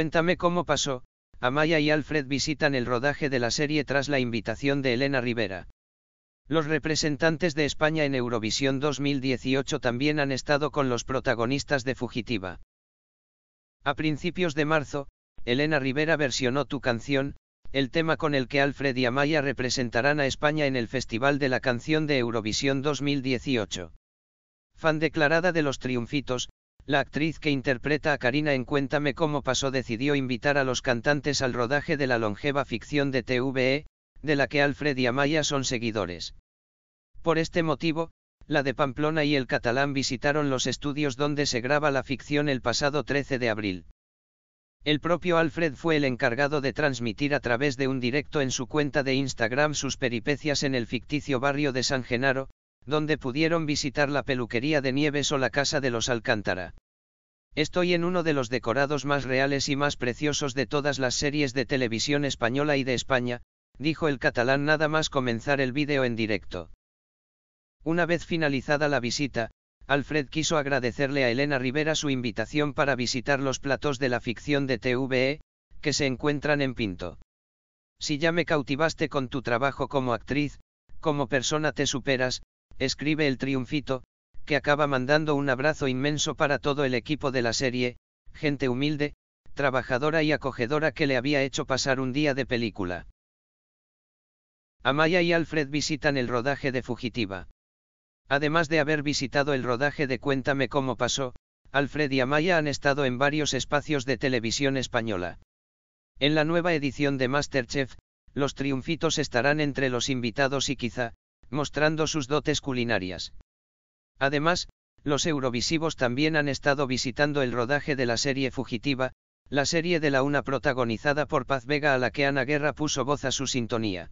Cuéntame cómo pasó, Amaya y Alfred visitan el rodaje de la serie tras la invitación de Elena Rivera. Los representantes de España en Eurovisión 2018 también han estado con los protagonistas de Fugitiva. A principios de marzo, Elena Rivera versionó Tu canción, el tema con el que Alfred y Amaya representarán a España en el Festival de la Canción de Eurovisión 2018. Fan declarada de los triunfitos, la actriz que interpreta a Karina en Cuéntame cómo pasó decidió invitar a los cantantes al rodaje de la longeva ficción de TVE, de la que Alfred y Amaya son seguidores. Por este motivo, la de Pamplona y el catalán visitaron los estudios donde se graba la ficción el pasado 13 de abril. El propio Alfred fue el encargado de transmitir a través de un directo en su cuenta de Instagram sus peripecias en el ficticio barrio de San Genaro, donde pudieron visitar la peluquería de Nieves o la casa de los Alcántara. Estoy en uno de los decorados más reales y más preciosos de todas las series de televisión española y de España, dijo el catalán nada más comenzar el vídeo en directo. Una vez finalizada la visita, Alfred quiso agradecerle a Elena Rivera su invitación para visitar los platos de la ficción de TVE, que se encuentran en Pinto. Si ya me cautivaste con tu trabajo como actriz, como persona te superas, escribe el triunfito, que acaba mandando un abrazo inmenso para todo el equipo de la serie, gente humilde, trabajadora y acogedora que le había hecho pasar un día de película. Amaya y Alfred visitan el rodaje de Fugitiva. Además de haber visitado el rodaje de Cuéntame cómo pasó, Alfred y Amaya han estado en varios espacios de televisión española. En la nueva edición de Masterchef, los triunfitos estarán entre los invitados y quizá, mostrando sus dotes culinarias. Además, los eurovisivos también han estado visitando el rodaje de la serie Fugitiva, la serie de la una protagonizada por Paz Vega a la que Ana Guerra puso voz a su sintonía.